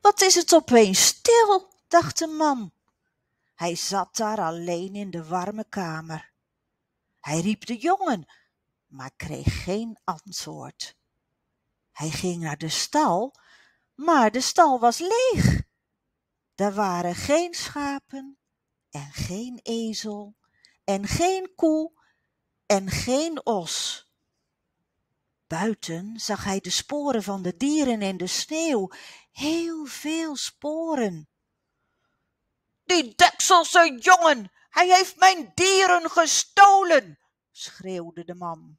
Wat is het opeens stil, dacht de man. Hij zat daar alleen in de warme kamer. Hij riep de jongen, maar kreeg geen antwoord. Hij ging naar de stal, maar de stal was leeg. Daar waren geen schapen en geen ezel en geen koe en geen os. Buiten zag hij de sporen van de dieren en de sneeuw, heel veel sporen. Die dekselse jongen, hij heeft mijn dieren gestolen, schreeuwde de man.